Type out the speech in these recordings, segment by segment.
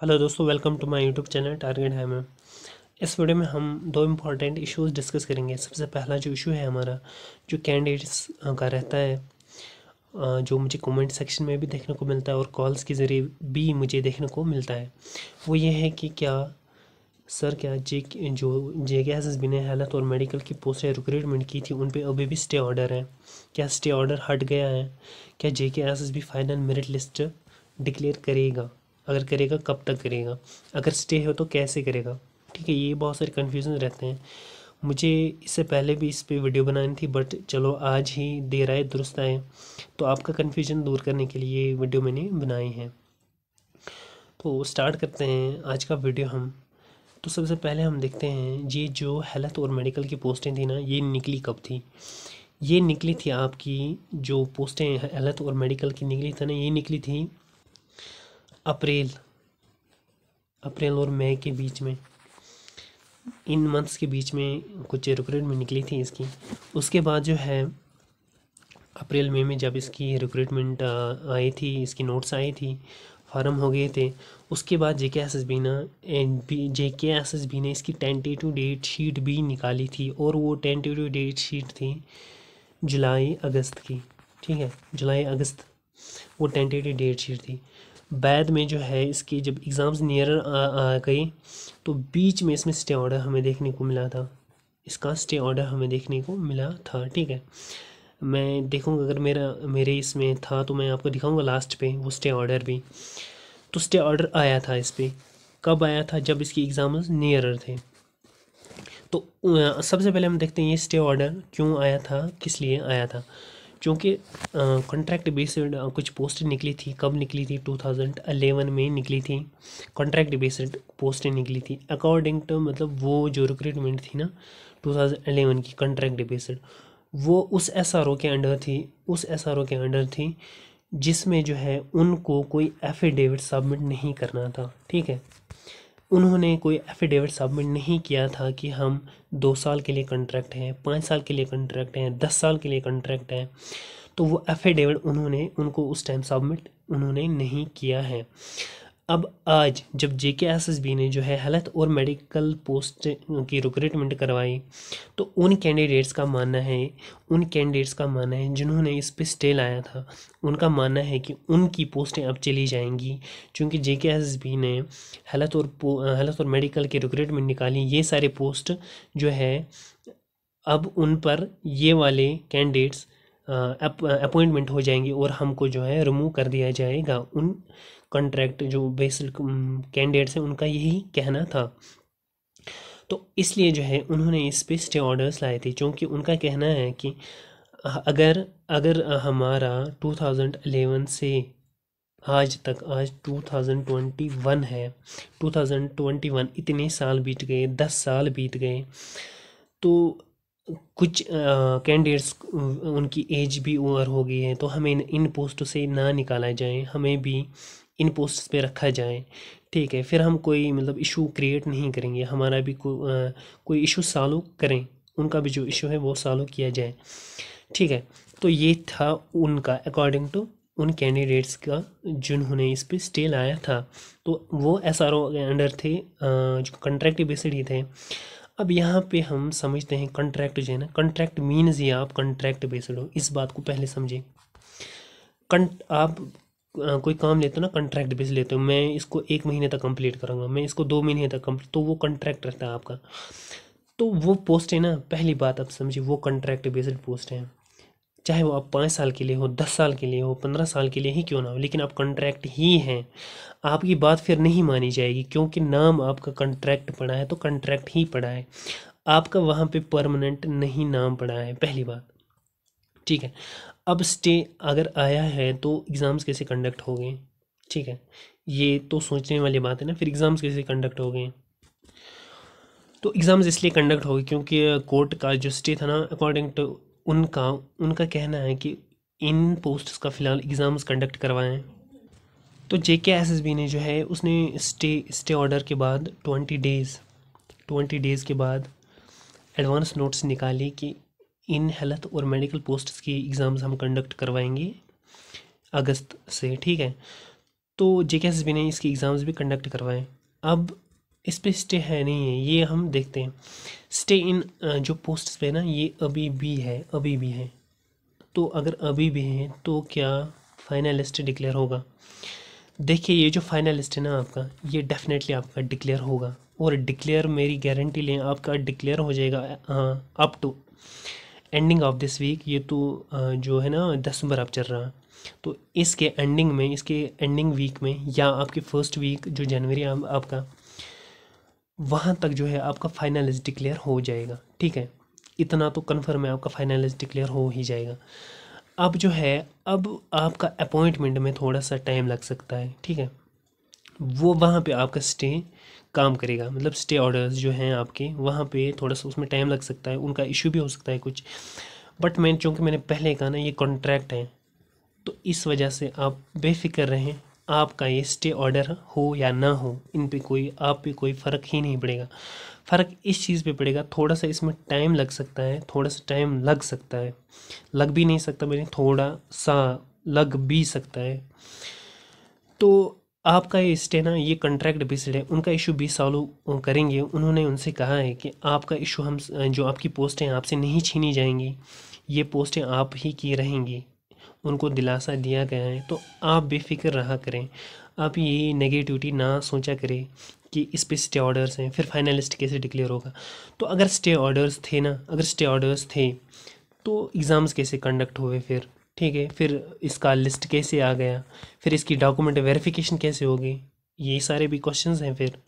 hello दोस्तों welcome to my YouTube channel target है ma'am इस वीडियो में हम दो इम्पॉर्टेंट इश्यूज डिस्कस करेंगे सबसे पहला जो इशू है हमारा जो कैंडिडेट्स का रहता है जो मुझे कमेंट सेक्शन में भी देखने को मिलता है और कॉल्स के ज़रिए भी मुझे देखने को मिलता है वो ये है कि क्या सर क्या जे जो जे के एस बिना हालत और मेडिकल की पोस्टें रिक्रूटमेंट की थी उन पर अभी भी स्टे ऑर्डर है क्या स्टे ऑर्डर हट गया है क्या J K S B final merit list declare करेगा अगर करेगा कब तक करेगा अगर स्टे हो तो कैसे करेगा ठीक है ये बहुत सारे कन्फ्यूज़न रहते हैं मुझे इससे पहले भी इस पर वीडियो बनानी थी बट चलो आज ही देर आए दुरुस्त आए तो आपका कन्फ्यूजन दूर करने के लिए वीडियो मैंने बनाई है तो स्टार्ट करते हैं आज का वीडियो हम तो सबसे पहले हम देखते हैं ये जो हेल्थ और मेडिकल की पोस्टें थी ना ये निकली कब थी ये निकली थी आपकी जो पोस्टें हेल्थ और मेडिकल की निकली थी ना ये निकली थी अप्रैल अप्रैल और मई के बीच में इन मंथ्स के बीच में कुछ रिक्रूटमेंट निकली थी इसकी उसके बाद जो है अप्रैल मई में, जब इसकी रिक्रूटमेंट आई थी इसकी नोट्स आई थी फॉर्म हो गए थे उसके बाद जे के एस एस बी ना जे के एस एस बी ने इसकी टेंटेटिव डेट शीट भी निकाली थी और वो टेंटेटिव डेट शीट थी जुलाई अगस्त की ठीक है जुलाई अगस्त वो टेंटेटिव डेट शीट थी बाद में जो है इसकी जब एग्ज़ाम्स नियर आ, आ गए तो बीच में इसमें स्टे ऑर्डर हमें देखने को मिला था इसका स्टे ऑर्डर हमें देखने को मिला था ठीक है मैं देखूंगा अगर मेरा मेरे इसमें था तो मैं आपको दिखाऊंगा लास्ट पे वो स्टे ऑर्डर भी तो स्टे ऑर्डर आया था इस पर कब आया था जब इसकी एग्ज़ाम नियर थे तो सबसे पहले हम देखते हैं ये स्टे ऑर्डर क्यों आया था किस लिए आया था चूँकि कॉन्ट्रैक्ट बेस्ड कुछ पोस्टें निकली थी कब निकली थी 2011 में निकली थी कॉन्ट्रैक्ट बेस्ड पोस्टें निकली थी अकॉर्डिंग टू मतलब वो जो रिक्रूटमेंट थी ना 2011 की कॉन्ट्रैक्ट बेस्ड वो उस एस आर ओ के अंडर थी उस एस आर ओ के अंडर थी जिसमें जो है उनको कोई एफिडेविट सबमिट नहीं करना था ठीक है उन्होंने कोई एफिडेविट सबमिट नहीं किया था कि हम दो साल के लिए कंट्रैक्ट हैं पाँच साल के लिए कंट्रैक्ट हैं दस साल के लिए कंट्रैक्ट हैं तो वो एफिडेविट उन्होंने उनको उस टाइम सबमिट उन्होंने नहीं किया है अब आज जब जे के एस एस बी ने जो है हेल्थ और मेडिकल पोस्ट की रिक्रूटमेंट करवाई तो उन कैंडिडेट्स का मानना है उन कैंडिडेट्स का मानना है जिन्होंने इस पर स्टे लाया था उनका मानना है कि उनकी पोस्टें अब चली जाएंगी क्योंकि J K S S B ने हेल्थ और हेल्थ और मेडिकल की रिक्रूटमेंट निकाली ये सारे पोस्ट जो है अब उन पर ये वाले कैंडिडेट्स अपॉइंटमेंट हो जाएंगे और हमको जो है रिमूव कर दिया जाएगा उन कॉन्ट्रैक्ट जो बेसल कैंडिडेट्स um, हैं उनका यही कहना था तो इसलिए जो है उन्होंने इस पे स्टे ऑर्डर्स लाए थे क्योंकि उनका कहना है कि अगर अगर हमारा 2011 से आज तक आज 2021 है 2021 इतने साल बीत गए दस साल बीत गए तो कुछ कैंडिडेट्स उनकी एज भी ओवर हो गई है तो हमें इन पोस्ट से ना निकाला जाए हमें भी इन पोस्ट पे रखा जाए ठीक है फिर हम कोई मतलब इशू क्रिएट नहीं करेंगे हमारा भी को, आ, कोई इशू सालों करें उनका भी जो इशू है वो सालों किया जाए ठीक है तो ये था उनका अकॉर्डिंग टू उन कैंडिडेट्स का जिन्होंने इस पर स्टे लाया था तो वो एस आर ओ के अंडर थे जो कंट्रैक्ट बेसड ही थे अब यहाँ पे हम समझते हैं कंट्रैक्ट जो है ना कंट्रैक्ट मीन्स ये आप कंट्रैक्ट बेसड हो इस बात को पहले समझें कंट आप कोई काम लेते हो ना कंट्रैक्ट बेस लेते हो मैं इसको एक महीने तक कंप्लीट करूँगा मैं इसको दो महीने तक कंप्लीट तो वो कंट्रैक्ट रहता है आपका तो वो पोस्ट है ना पहली बात आप समझिए वो कंट्रैक्ट बेस्ड पोस्ट है चाहे वो आप पाँच साल के लिए हो दस साल के लिए हो पंद्रह साल के लिए ही क्यों ना हो लेकिन आप कंट्रैक्ट ही हैं आपकी बात फिर नहीं मानी जाएगी क्योंकि नाम आपका कंट्रैक्ट पड़ा है तो कंट्रैक्ट ही पड़ा है आपका वहाँ पे परमानेंट नहीं नाम पड़ा है पहली बात ठीक है अब स्टे अगर आया है तो एग्ज़ाम्स कैसे कंडक्ट हो गए ठीक है ये तो सोचने वाली बात है ना फिर एग्ज़ाम्स कैसे कंडक्ट हो गए तो एग्ज़ाम्स इसलिए कंडक्ट हो गए क्योंकि कोर्ट का जो स्टे था ना अकॉर्डिंग टू उनका उनका कहना है कि इन पोस्ट्स का फ़िलहाल एग्ज़ाम्स कंडक्ट करवाएं तो जे के एस एस बी ने जो है उसने स्टे स्टे ऑर्डर के बाद ट्वेंटी डेज़ ट्वेंटी डेज़ के बाद एडवांस नोट्स निकाली कि इन हेल्थ और मेडिकल पोस्ट्स की एग्ज़ाम्स हम कंडक्ट करवाएंगे अगस्त से ठीक है तो जे के ने इसकी एग्ज़ाम्स भी कंडक्ट करवाएं अब इस पर स्टे है नहीं है ये हम देखते हैं स्टे इन जो पोस्ट्स पे ना ये अभी भी है अभी भी है तो अगर अभी भी हैं तो क्या फाइनलिस्ट डिक्लेयर होगा देखिए ये जो फाइनलिस्ट है ना आपका ये डेफिनेटली आपका डिक्लेयर होगा और डिक्लेयर मेरी गारंटी लें आपका डिक्लेयर हो जाएगा up to ending of this week ये तो जो है ना दिसंबर अब चल रहा है तो इसके एंडिंग में इसके एंडिंग वीक में या आपके फर्स्ट वीक जो जनवरी आप, आपका वहाँ तक जो है आपका फाइनलिज डिक्लेयर हो जाएगा ठीक है इतना तो कन्फर्म है आपका फाइनलिस्ट डिक्लेयर हो ही जाएगा अब जो है अब आपका अपॉइंटमेंट में थोड़ा सा टाइम लग सकता है ठीक है वो वहाँ पे आपका स्टे काम करेगा मतलब स्टे ऑर्डर्स जो हैं आपके वहाँ पे थोड़ा सा उसमें टाइम लग सकता है उनका इशू भी हो सकता है कुछ बट मैं चूँकि मैंने पहले कहा ना ये कॉन्ट्रैक्ट है तो इस वजह से आप बेफिक्र रहें आपका ये स्टे ऑर्डर हो या ना हो इन पे कोई आप पे कोई फ़र्क ही नहीं पड़ेगा फ़र्क इस चीज़ पे पड़ेगा थोड़ा सा इसमें टाइम लग सकता है थोड़ा सा टाइम लग सकता है लग भी नहीं सकता मैंने थोड़ा सा लग भी सकता है तो आपका ये स्टे ना ये कंट्रैक्ट बेस्ड है उनका इशू भी सॉल्व करेंगे उन्होंने उनसे कहा है कि आपका इशू हम जो आपकी पोस्ट हैं आपसे नहीं छीनी जाएंगी ये पोस्टें आप ही की रहेंगी उनको दिलासा दिया गया है तो आप बेफिक्र रहा करें आप ये नेगेटिविटी ना सोचा करें कि इस पर स्टे ऑर्डर्स हैं फिर फाइनलिस्ट कैसे डिक्लेयर होगा तो अगर स्टे ऑर्डर्स थे ना अगर स्टे ऑर्डर्स थे तो एग्ज़ाम्स कैसे कंडक्ट हुए फिर ठीक है फिर इसका लिस्ट कैसे आ गया फिर इसकी डॉक्यूमेंट वेरिफिकेशन कैसे होगी ये सारे भी क्वेश्चंस हैं फिर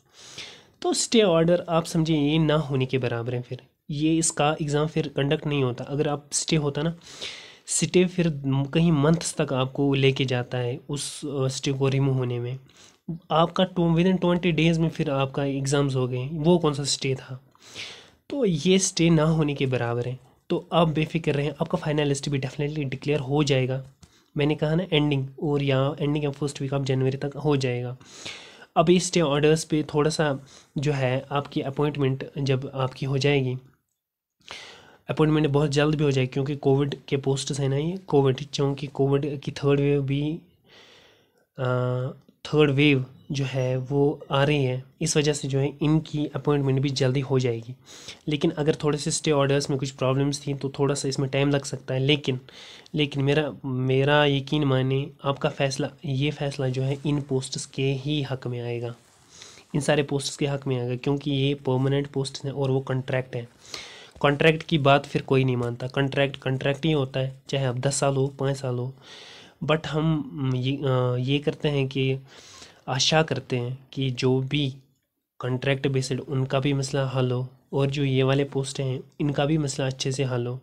तो स्टे ऑर्डर आप समझिए ये ना होने के बराबर है फिर ये इसका एग्ज़ाम फिर कंडक्ट नहीं होता अगर आप स्टे होता ना स्टे फिर कहीं मंथ्स तक आपको लेके जाता है उस स्टे को रिमूव होने में आपका to within twenty days में फिर आपका एग्ज़ाम्स हो गए वो कौन सा स्टे था तो ये स्टे ना होने के बराबर है तो आप बेफिक्र रहें आपका फाइनल लिस्ट भी डेफिनेटली डिक्लेयर हो जाएगा मैंने कहा ना एंडिंग और या एंडिंग या फर्स्ट वीक ऑफ जनवरी तक हो जाएगा अब इस स्टे ऑर्डर्स पे थोड़ा सा जो है आपकी अपॉइंटमेंट जब आपकी हो जाएगी अपॉइंटमेंट बहुत जल्द भी हो जाएगी क्योंकि कोविड के पोस्ट्स हैं ना ये कोविड क्योंकि कोविड की थर्ड वेव भी थर्ड वेव जो है वो आ रही हैं इस वजह से जो है इनकी अपॉइंटमेंट भी जल्दी हो जाएगी लेकिन अगर थोड़े से स्टे ऑर्डर्स में कुछ प्रॉब्लम्स थी तो थोड़ा सा इसमें टाइम लग सकता है लेकिन लेकिन मेरा मेरा यकीन माने आपका फ़ैसला ये फ़ैसला जो है इन पोस्ट्स के ही हक में आएगा इन सारे पोस्ट्स के हक में आएगा क्योंकि ये परमानेंट पोस्ट हैं और वो कॉन्ट्रैक्ट हैं कॉन्ट्रैक्ट की बात फिर कोई नहीं मानता कॉन्ट्रैक्ट कॉन्ट्रैक्ट ही होता है चाहे आप दस साल हो पाँच साल हो बट हम ये, ये करते हैं कि आशा करते हैं कि जो भी कॉन्ट्रैक्ट बेस्ड उनका भी मसला हल हो और जो ये वाले पोस्ट हैं इनका भी मसला अच्छे से हल हो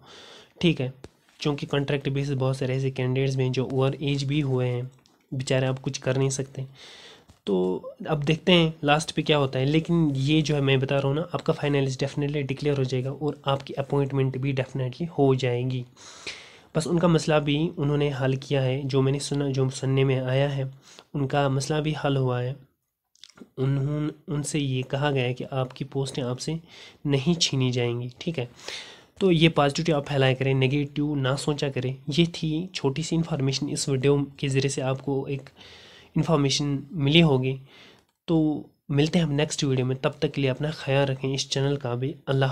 ठीक है क्योंकि कॉन्ट्रैक्ट बेस बहुत सारे ऐसे कैंडिडेट्स भी हैं जो ओवर एज भी हुए हैं बेचारे आप कुछ कर नहीं सकते तो अब देखते हैं लास्ट पे क्या होता है लेकिन ये जो है मैं बता रहा हूँ ना आपका फाइनलिस्ट डेफिनेटली डिक्लेयर हो जाएगा और आपकी अपॉइंटमेंट भी डेफिनेटली हो जाएगी बस उनका मसला भी उन्होंने हल किया है जो मैंने सुना जो सुनने में आया है उनका मसला भी हल हुआ है उन्होंने उनसे ये कहा गया है कि आपकी पोस्टें आपसे नहीं छीनी जाएंगी ठीक है तो ये पॉजिटिव आप फैलाया करें नेगेटिव ना सोचा करें ये थी छोटी सी इन्फॉर्मेशन इस वीडियो के ज़रिए से आपको एक इन्फॉर्मेशन मिली होगी तो मिलते हैं हम नेक्स्ट वीडियो में तब तक के लिए अपना ख्याल रखें इस चैनल का भी अल्लाह